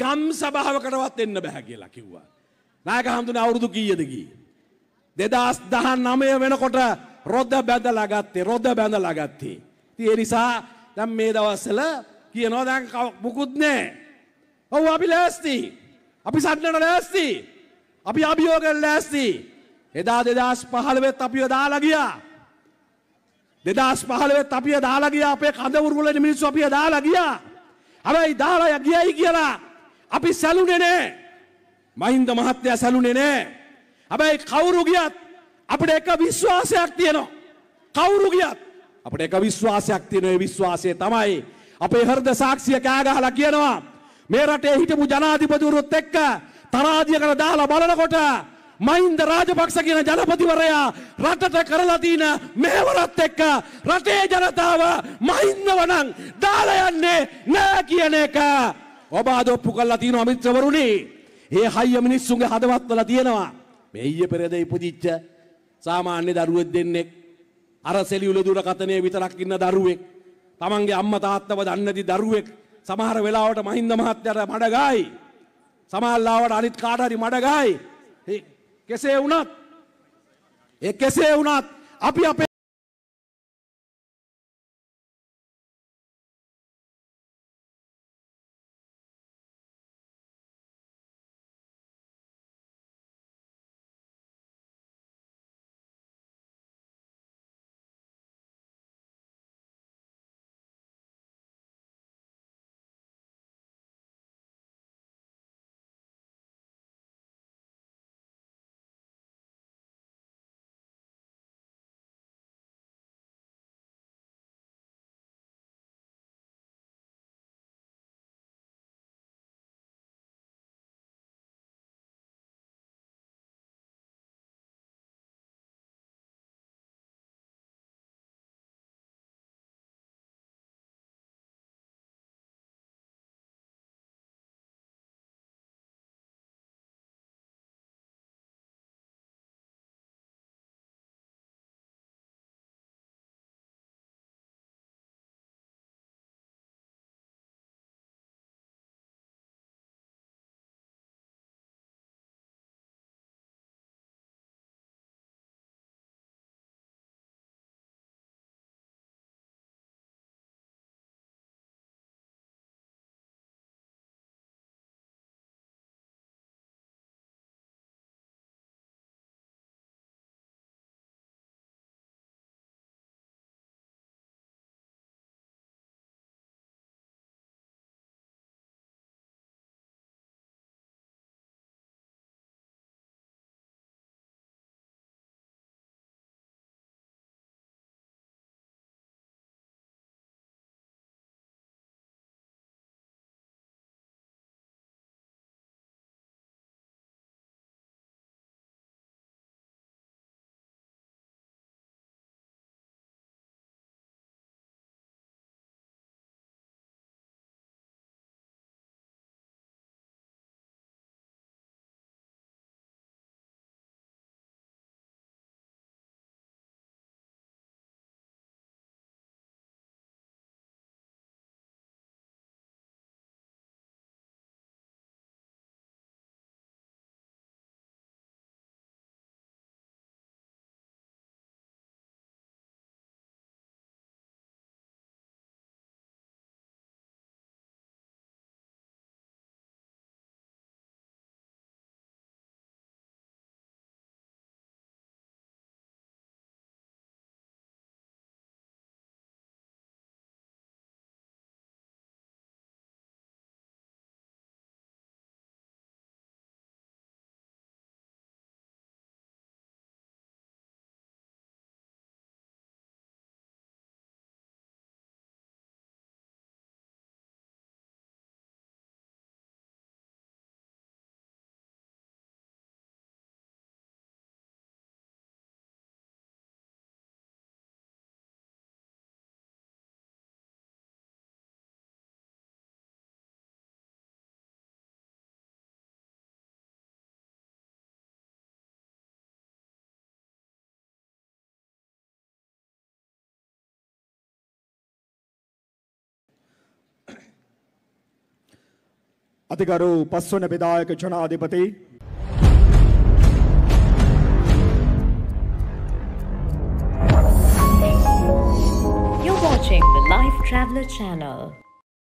ගම් සභාවකටවත් එන්න බැහැ කියලා කිව්වා. නායක හඳුන අවුරුදු කීයද ගියේ? 2019 වෙනකොට රොද බැඳලා ගත්තේ රොද බැඳලා ගත්තේ. ඉතින් ඒ නිසා දැන් මේ දවස්වල කියනවා දැන් මුකුත් නැහැ. ඔව් අපි ලෑස්ති. අපි සටනට ලෑස්ති. අපි අභියෝගෙන් ලෑස්ති. එදා 2015 අපිව දාලා ගියා. 2015 අපිය දාලා ගියා අපේ කඳවුරු වල මිනිස්සු අපිය දාලා ගියා. හැබැයි දාලා ගියයි කියලා අපි සැලුනේ නෑ. මහින්ද මහත්තයා සැලුනේ නෑ. හැබැයි කවුරු ගියත් අපිට එක විශ්වාසයක් තියෙනවා. කවුරු ගියත් අපිට එක විශ්වාසයක් තියෙන ඒ විශ්වාසය තමයි අපේ හෘද සාක්ෂිය කෑ ගහලා කියනවා මේ රටේ හිටපු ජනාධිපතිවරුත් එක්ක තරාදියකට දාලා බලනකොට මහින්ද රාජපක්ෂ කියන ජනපතිවරයා රටට කරලා තියෙන මෙහෙවරත් එක්ක රටේ ජනතාව මහින්දව නම් දාලා යන්නේ නෑ කියන එක ඔබ ආද ඔප්පු කරලා තියෙනවා මිත්‍රවරුනි. ඒ හයිය මිනිස්සුන්ගේ හදවත්වල තියෙනවා. මේ ඊයේ පෙරේද ඉපදිච්ච සාමාන්‍ය දරුවෙක් දෙන්නෙක් අර සෙලියුල දුරකථනයේ විතරක් ඉන්න දරුවෙක් තමන්ගේ අම්මා තාත්තව දන්නේ නැති දරුවෙක් සමහර වෙලාවට මහින්ද මහත්තයාට මඩගායි. සමහරවට අනිත් කාට හරි මඩගායි. කෙසේ වුණත් ඒ කෙසේ වුණත් අපි අපේ అతిగారు పస్సున విధాయక జనాధిపతి You're watching the Life Traveler channel.